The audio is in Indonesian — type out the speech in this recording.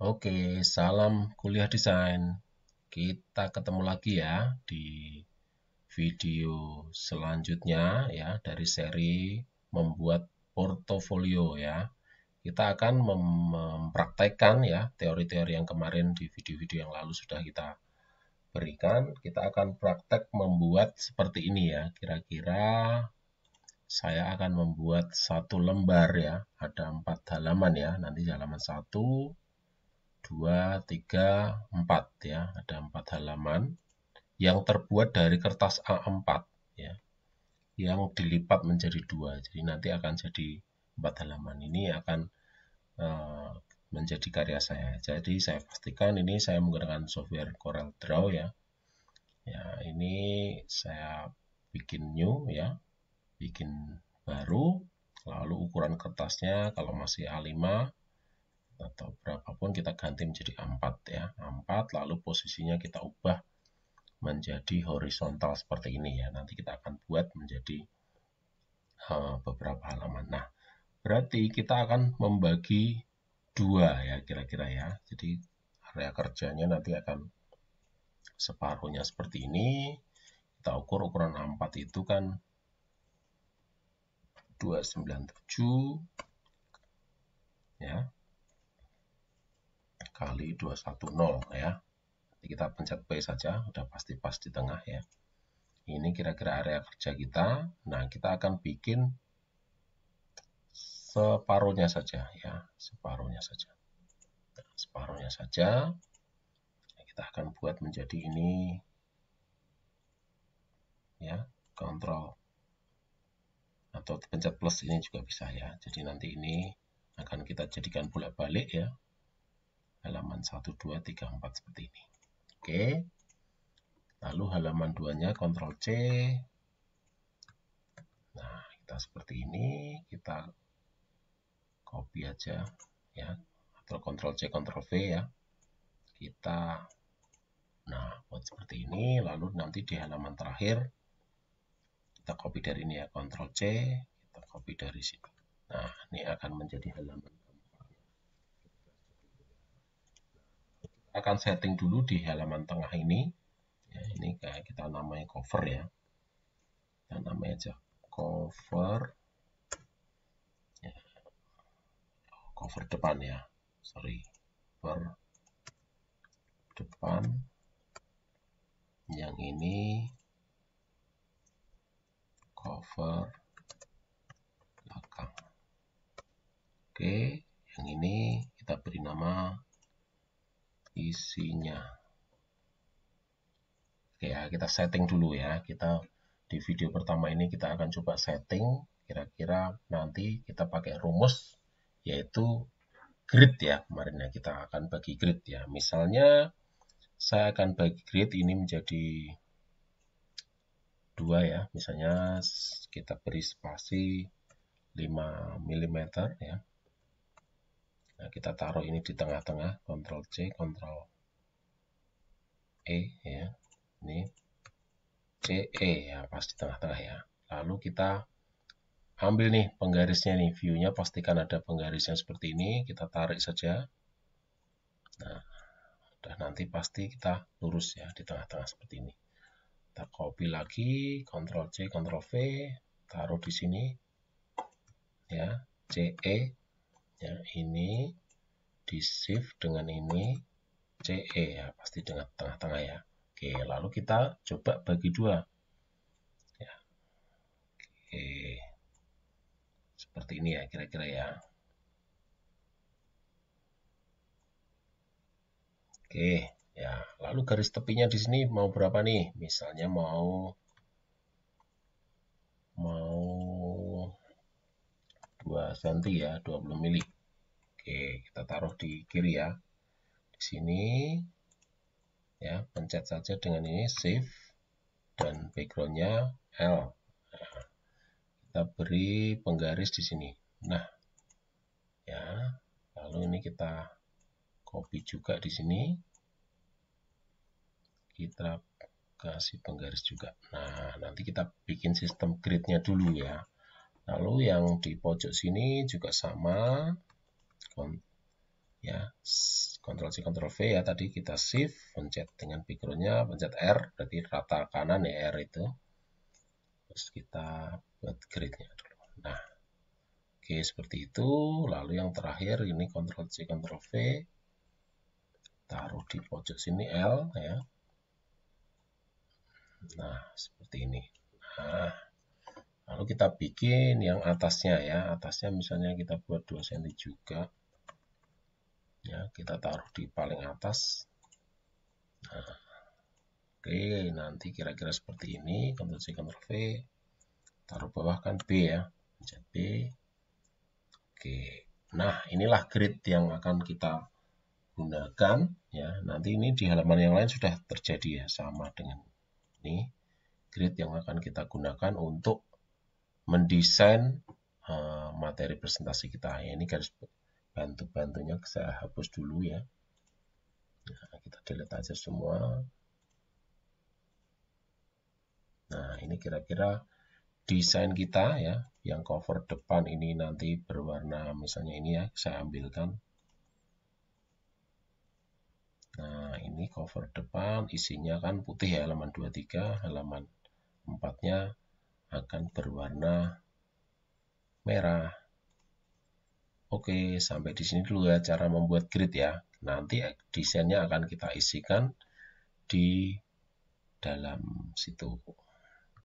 Oke, salam kuliah desain. Kita ketemu lagi ya di video selanjutnya ya dari seri membuat portofolio ya. Kita akan mempraktekkan ya teori-teori yang kemarin di video-video yang lalu sudah kita berikan. Kita akan praktek membuat seperti ini ya. Kira-kira saya akan membuat satu lembar ya. Ada empat halaman ya. Nanti halaman satu, 2, 3, 4 ya. Ada 4 halaman yang terbuat dari kertas A4 ya. Yang dilipat menjadi dua. Jadi nanti akan jadi 4 halaman ini akan uh, menjadi karya saya. Jadi saya pastikan ini saya menggunakan software Corel Draw ya. Ya, ini saya bikin new ya. Bikin baru lalu ukuran kertasnya kalau masih A5 atau berapapun kita ganti menjadi 4 ya. 4 lalu posisinya kita ubah menjadi horizontal seperti ini ya. Nanti kita akan buat menjadi uh, beberapa halaman. Nah, berarti kita akan membagi dua ya kira-kira ya. Jadi area kerjanya nanti akan separuhnya seperti ini. Kita ukur ukuran 4 itu kan 297 ya kali 210 ya. Nanti kita pencet P saja, udah pasti pas di tengah ya. Ini kira-kira area kerja kita. Nah, kita akan bikin separuhnya saja ya, separuhnya saja. Nah, separuhnya saja. Kita akan buat menjadi ini ya, kontrol atau pencet plus ini juga bisa ya. Jadi nanti ini akan kita jadikan bolak-balik ya halaman 1, 2, 3, 4 seperti ini. Oke. Lalu halaman 2-nya Ctrl C. Nah, kita seperti ini, kita copy aja ya, atau Ctrl C, Ctrl V ya. Kita nah, buat seperti ini, lalu nanti di halaman terakhir kita copy dari ini ya, Ctrl C, kita copy dari sini. Nah, ini akan menjadi halaman akan setting dulu di halaman tengah ini. Ya, ini kita namai cover ya. Kita namanya aja cover. Ya. Oh, cover depan ya. Sorry. Cover depan. Yang ini cover belakang. Oke, yang ini kita beri nama isinya Oke ya kita setting dulu ya kita di video pertama ini kita akan coba setting kira-kira nanti kita pakai rumus yaitu grid ya kemarin ya kita akan bagi grid ya misalnya saya akan bagi grid ini menjadi dua ya misalnya kita beri spasi 5 mm ya Nah, kita taruh ini di tengah-tengah, Ctrl C, Ctrl E ya. Ini C E ya, pas di tengah-tengah ya. Lalu kita ambil nih penggarisnya nih, view-nya pastikan ada penggarisnya seperti ini, kita tarik saja. Nah, udah nanti pasti kita lurus ya di tengah-tengah seperti ini. Kita copy lagi, Ctrl C, Ctrl V, taruh di sini. Ya, CE ya ini di shift dengan ini CE ya pasti dengan tengah-tengah ya Oke lalu kita coba bagi dua ya Oke seperti ini ya kira-kira ya Oke ya lalu garis tepinya di sini mau berapa nih misalnya mau 2 cm ya 20 mili oke kita taruh di kiri ya di sini ya pencet saja dengan ini save dan backgroundnya L nah, kita beri penggaris di sini nah ya lalu ini kita copy juga di sini kita kasih penggaris juga nah nanti kita bikin sistem gridnya dulu ya Lalu yang di pojok sini juga sama. Ya, Ctrl C Ctrl V ya tadi kita shift pencet dengan pikronya pencet R berarti rata kanan ya R itu. Terus kita buat gridnya dulu. Nah, oke seperti itu. Lalu yang terakhir ini Ctrl C Ctrl V taruh di pojok sini L ya. Nah, seperti ini. Nah, lalu kita bikin yang atasnya ya atasnya misalnya kita buat 2 cm juga ya kita taruh di paling atas nah, oke nanti kira-kira seperti ini Ctrl C Ctrl V taruh bawah kan B ya jadi, B oke nah inilah grid yang akan kita gunakan ya nanti ini di halaman yang lain sudah terjadi ya sama dengan ini grid yang akan kita gunakan untuk mendesain uh, materi presentasi kita. Ya, ini garis bantu-bantunya saya hapus dulu ya. Nah, kita delete aja semua. Nah, ini kira-kira desain kita ya, yang cover depan ini nanti berwarna misalnya ini ya, saya ambilkan. Nah, ini cover depan isinya kan putih ya, halaman 23, halaman 4 akan berwarna merah. Oke, sampai di sini dulu ya cara membuat grid ya. Nanti desainnya akan kita isikan di dalam situ.